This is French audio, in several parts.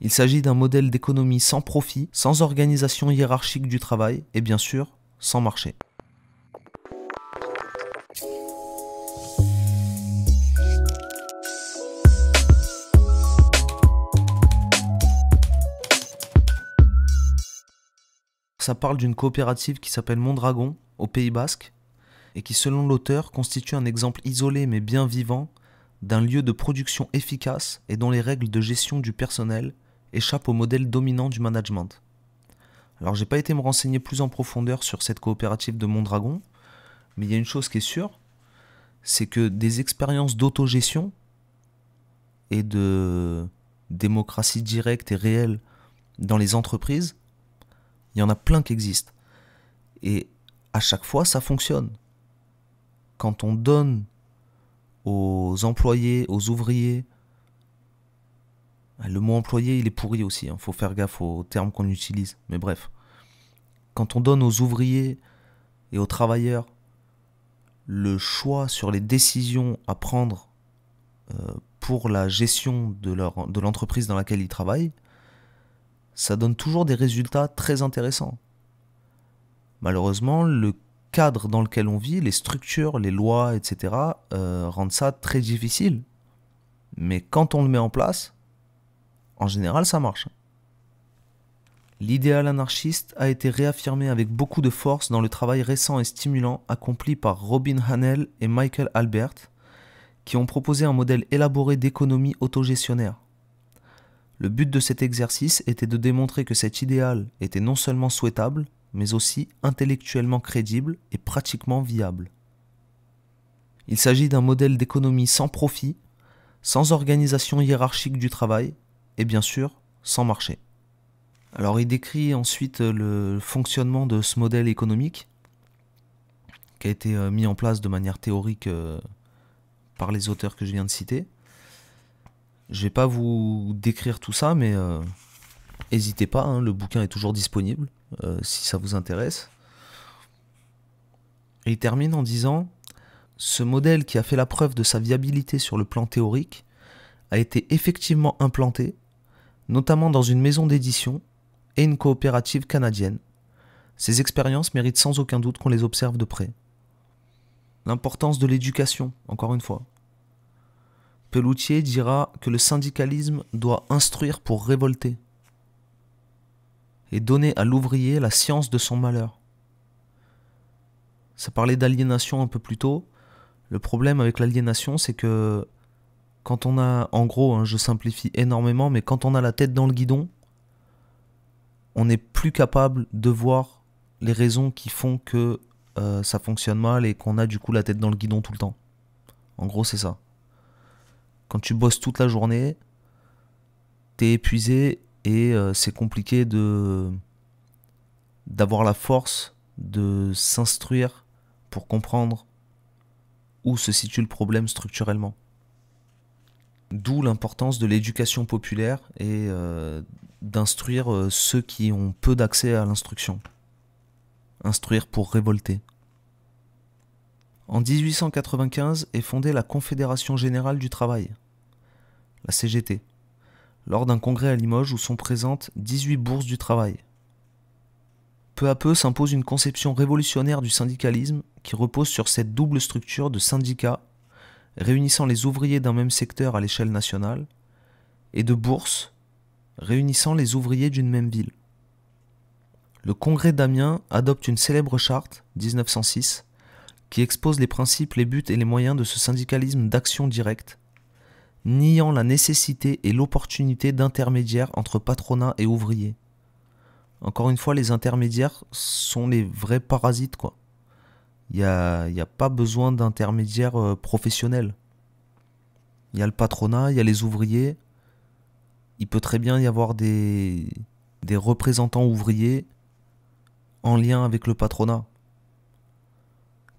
Il s'agit d'un modèle d'économie sans profit, sans organisation hiérarchique du travail et bien sûr sans marché. Ça parle d'une coopérative qui s'appelle Mondragon au Pays Basque et qui selon l'auteur constitue un exemple isolé mais bien vivant d'un lieu de production efficace et dont les règles de gestion du personnel échappe au modèle dominant du management. Alors j'ai pas été me renseigner plus en profondeur sur cette coopérative de Mondragon, mais il y a une chose qui est sûre, c'est que des expériences d'autogestion et de démocratie directe et réelle dans les entreprises, il y en a plein qui existent. Et à chaque fois, ça fonctionne. Quand on donne aux employés, aux ouvriers, bah, le mot employé, il est pourri aussi. Il hein. faut faire gaffe aux termes qu'on utilise. Mais bref, quand on donne aux ouvriers et aux travailleurs le choix sur les décisions à prendre euh, pour la gestion de l'entreprise de dans laquelle ils travaillent, ça donne toujours des résultats très intéressants. Malheureusement, le cadre dans lequel on vit, les structures, les lois, etc., euh, rendent ça très difficile. Mais quand on le met en place, en général, ça marche. L'idéal anarchiste a été réaffirmé avec beaucoup de force dans le travail récent et stimulant accompli par Robin Hanel et Michael Albert, qui ont proposé un modèle élaboré d'économie autogestionnaire. Le but de cet exercice était de démontrer que cet idéal était non seulement souhaitable, mais aussi intellectuellement crédible et pratiquement viable. Il s'agit d'un modèle d'économie sans profit, sans organisation hiérarchique du travail, et bien sûr sans marché. Alors il décrit ensuite le fonctionnement de ce modèle économique qui a été euh, mis en place de manière théorique euh, par les auteurs que je viens de citer. Je ne vais pas vous décrire tout ça, mais n'hésitez euh, pas, hein, le bouquin est toujours disponible si ça vous intéresse. il termine en disant Ce modèle qui a fait la preuve de sa viabilité sur le plan théorique a été effectivement implanté notamment dans une maison d'édition et une coopérative canadienne. Ces expériences méritent sans aucun doute qu'on les observe de près. L'importance de l'éducation, encore une fois. Peloutier dira que le syndicalisme doit instruire pour révolter et donner à l'ouvrier la science de son malheur. Ça parlait d'aliénation un peu plus tôt. Le problème avec l'aliénation, c'est que quand on a, en gros, hein, je simplifie énormément, mais quand on a la tête dans le guidon, on n'est plus capable de voir les raisons qui font que euh, ça fonctionne mal et qu'on a du coup la tête dans le guidon tout le temps. En gros, c'est ça. Quand tu bosses toute la journée, t'es épuisé et euh, c'est compliqué de d'avoir la force de s'instruire pour comprendre où se situe le problème structurellement. D'où l'importance de l'éducation populaire et euh, d'instruire euh, ceux qui ont peu d'accès à l'instruction. Instruire pour révolter. En 1895 est fondée la Confédération générale du travail, la CGT, lors d'un congrès à Limoges où sont présentes 18 bourses du travail. Peu à peu s'impose une conception révolutionnaire du syndicalisme qui repose sur cette double structure de syndicats réunissant les ouvriers d'un même secteur à l'échelle nationale, et de bourses réunissant les ouvriers d'une même ville. Le Congrès d'Amiens adopte une célèbre charte, 1906, qui expose les principes, les buts et les moyens de ce syndicalisme d'action directe, niant la nécessité et l'opportunité d'intermédiaires entre patronat et ouvriers. Encore une fois, les intermédiaires sont les vrais parasites, quoi. Il n'y a, pas besoin d'intermédiaires euh, professionnels. Il y a le patronat, il y a les ouvriers. Il peut très bien y avoir des, des représentants ouvriers en lien avec le patronat,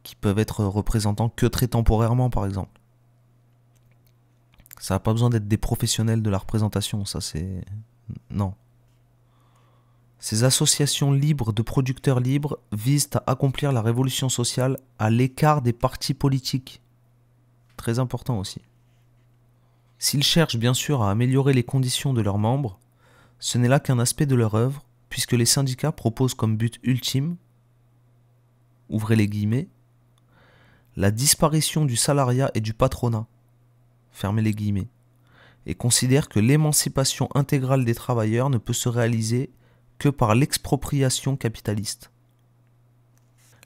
qui peuvent être représentants que très temporairement, par exemple. Ça n'a pas besoin d'être des professionnels de la représentation, ça c'est... Non. Ces associations libres de producteurs libres visent à accomplir la révolution sociale à l'écart des partis politiques. Très important aussi. S'ils cherchent bien sûr à améliorer les conditions de leurs membres, ce n'est là qu'un aspect de leur œuvre, puisque les syndicats proposent comme but ultime, ouvrez les guillemets, la disparition du salariat et du patronat, fermez les guillemets, et considèrent que l'émancipation intégrale des travailleurs ne peut se réaliser que par l'expropriation capitaliste.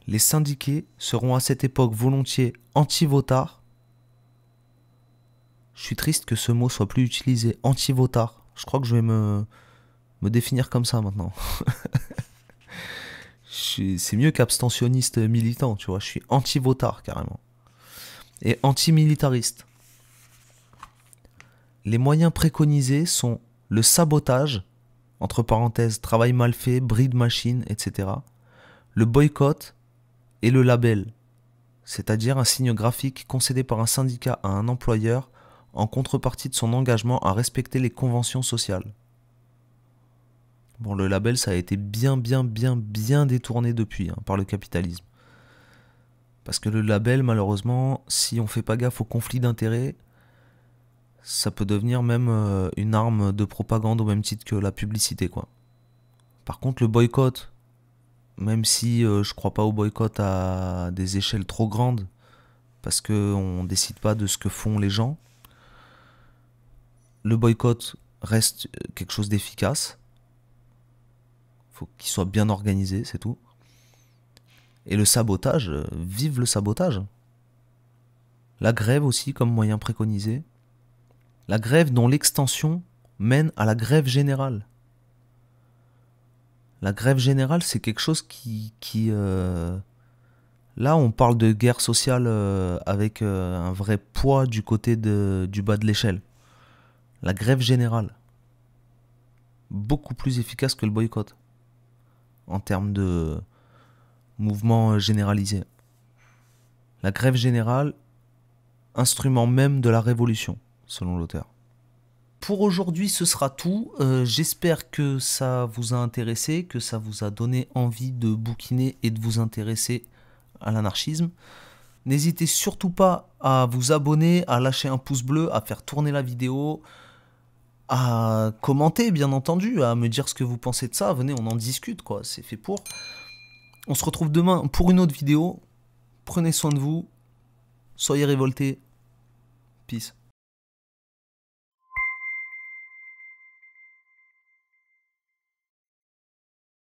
Les syndiqués seront à cette époque volontiers anti-votards. Je suis triste que ce mot soit plus utilisé, anti-votard. Je crois que je vais me, me définir comme ça maintenant. c'est mieux qu'abstentionniste militant, tu vois. Je suis anti-votard carrément. Et anti-militariste. Les moyens préconisés sont le sabotage, entre parenthèses travail mal fait, bride machine, etc. Le boycott et le label, c'est-à-dire un signe graphique concédé par un syndicat à un employeur en contrepartie de son engagement à respecter les conventions sociales. Bon, le label, ça a été bien, bien, bien, bien détourné depuis hein, par le capitalisme. Parce que le label, malheureusement, si on fait pas gaffe aux conflits d'intérêts, ça peut devenir même euh, une arme de propagande au même titre que la publicité, quoi. Par contre, le boycott, même si euh, je crois pas au boycott à des échelles trop grandes, parce qu'on ne décide pas de ce que font les gens, le boycott reste euh, quelque chose d'efficace. Faut qu'il soit bien organisé, c'est tout. Et le sabotage, vive le sabotage. La grève aussi comme moyen préconisé, la grève dont l'extension mène à la grève générale. La grève générale, c'est quelque chose qui... Euh, là, on parle de guerre sociale euh, avec euh, un vrai poids du côté du bas de l'échelle. La grève générale. Beaucoup plus efficace que le boycott. En termes de mouvement généralisé. La grève générale, instrument même de la révolution selon l'auteur. Pour aujourd'hui, ce sera tout. Euh, j'espère que ça vous a intéressé, que ça vous a donné envie de bouquiner et de vous intéresser à l'anarchisme. N'hésitez surtout pas à vous abonner, à lâcher un pouce bleu, à faire tourner la vidéo, à commenter bien entendu, à me dire ce que vous pensez de ça. Venez, on en discute quoi, c'est fait pour. On se retrouve demain pour une autre vidéo. Prenez soin de vous. Soyez révoltés. Peace.